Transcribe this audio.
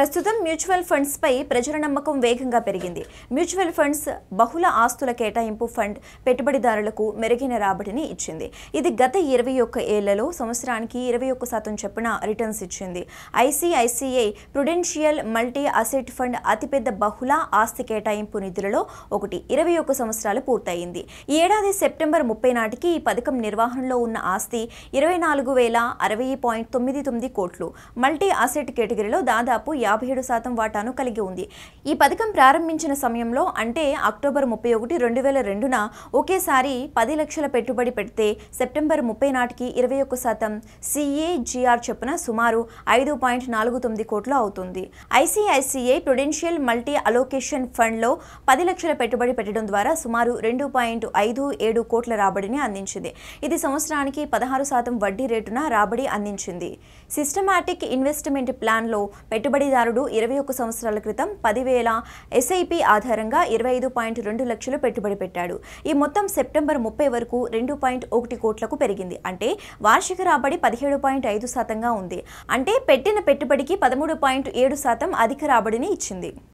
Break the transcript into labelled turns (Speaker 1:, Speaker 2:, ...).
Speaker 1: ప్రస్తుతం మ్యూచువల్ ఫండ్స్పై ప్రజల నమ్మకం వేగంగా పెరిగింది మ్యూచువల్ ఫండ్స్ బహుళ ఆస్తుల కేటాయింపు ఫండ్ పెట్టుబడిదారులకు మెరుగైన రాబడిని ఇచ్చింది ఇది గత ఇరవై ఒక్క ఏళ్లలో సంవత్సరానికి ఇరవై ఒక్క శాతం చొప్పున రిటర్న్స్ ఇచ్చింది ICICI Prudential multi asset fund అతిపెద్ద బహుళ ఆస్తి కేటాయింపు నిధులలో ఒకటి ఇరవై ఒక్క సంవత్సరాలు పూర్తయింది ఈ ఏడాది సెప్టెంబర్ ముప్పై నాటికి ఈ పథకం నిర్వహణలో ఉన్న ఆస్తి ఇరవై నాలుగు వేల అరవై పాయింట్ తొమ్మిది తొమ్మిది కోట్లు మల్టీ అసెట్ కేటగిరీలో దాదాపు యాభై ఏడు శాతం వాటాను కలిగి ఉంది ఈ పథకం ప్రారంభించిన సమయంలో అంటే అక్టోబర్ ముప్పై ఒకటి రెండు వేల రెండున ఒకేసారి పది లక్షల పెట్టుబడి పెడితే సెప్టెంబర్ ముప్పై నాటికి ఇరవై ఒక్క శాతం సిఏజిఆర్ చొప్పున సుమారు ఐదు పాయింట్ నాలుగు తొమ్మిది కోట్లు అవుతుంది ఐసిఐసిఐ ప్రొడెన్షియల్ మల్టీ అలోకేషన్ ఫండ్లో పది లక్షల పెట్టుబడి పెట్టడం ద్వారా సుమారు రెండు పాయింట్ ఐదు ఏడు కోట్ల రాబడిని అందించింది ఇది సంవత్సరానికి పదహారు శాతం వడ్డీ రేటున రాబడి అందించింది సిస్టమాటిక్ ఇన్వెస్ట్మెంట్ ప్లాన్లో పెట్టుబడి పెట్టుబడిదారుడు ఇరవై ఒక్క సంవత్సరాల క్రితం పదివేల ఎస్ఐపి ఆధారంగా ఇరవై ఐదు పాయింట్ రెండు లక్షలు పెట్టుబడి పెట్టాడు ఈ మొత్తం సెప్టెంబర్ ముప్పై వరకు రెండు పాయింట్ ఒకటి కోట్లకు పెరిగింది అంటే వార్షిక రాబడి పదిహేడు పాయింట్ ఐదు శాతంగా ఉంది అంటే పెట్టిన పెట్టుబడికి పదమూడు పాయింట్ ఏడు శాతం అధిక రాబడిని ఇచ్చింది